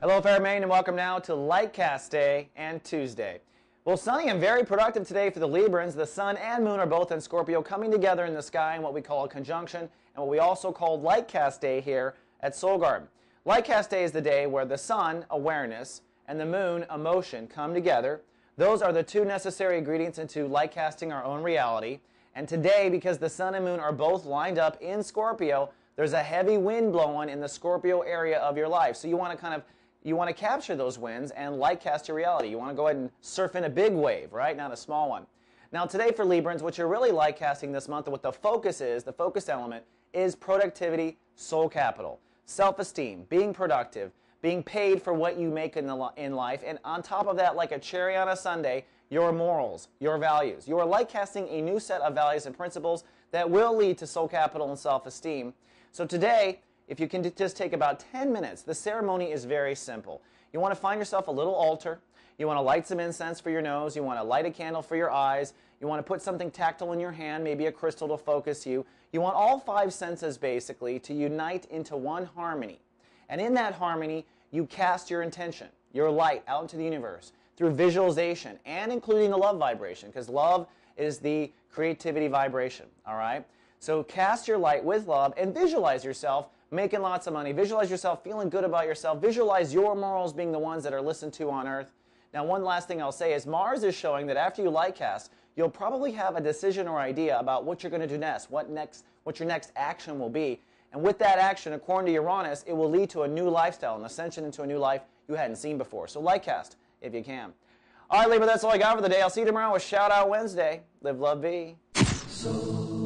Hello, Fair Maine, and welcome now to Lightcast Day and Tuesday. Well, sunny and very productive today for the Librans. The sun and moon are both in Scorpio coming together in the sky in what we call a conjunction and what we also call Lightcast Day here at Soul Garden. Lightcast Day is the day where the sun, awareness, and the moon, emotion, come together. Those are the two necessary ingredients into lightcasting our own reality. And today, because the sun and moon are both lined up in Scorpio, there's a heavy wind blowing in the Scorpio area of your life. So you want to kind of you want to capture those wins and light cast your reality. You want to go ahead and surf in a big wave, right? Not a small one. Now today for Librans, what you're really like casting this month and what the focus is, the focus element, is productivity, soul capital, self-esteem, being productive, being paid for what you make in, the, in life, and on top of that, like a cherry on a Sunday, your morals, your values. You are like casting a new set of values and principles that will lead to soul capital and self-esteem. So today, if you can just take about 10 minutes, the ceremony is very simple. You want to find yourself a little altar. You want to light some incense for your nose. You want to light a candle for your eyes. You want to put something tactile in your hand, maybe a crystal to focus you. You want all five senses basically to unite into one harmony. And in that harmony, you cast your intention, your light out into the universe through visualization and including the love vibration because love is the creativity vibration, all right? So cast your light with love and visualize yourself making lots of money. Visualize yourself feeling good about yourself. Visualize your morals being the ones that are listened to on Earth. Now, one last thing I'll say is Mars is showing that after you lightcast, you'll probably have a decision or idea about what you're going to do next, what next, what your next action will be. And with that action, according to Uranus, it will lead to a new lifestyle, an ascension into a new life you hadn't seen before. So lightcast if you can. All right, Libra, that's all I got for the day. I'll see you tomorrow with Shout Out Wednesday. Live, love, be. So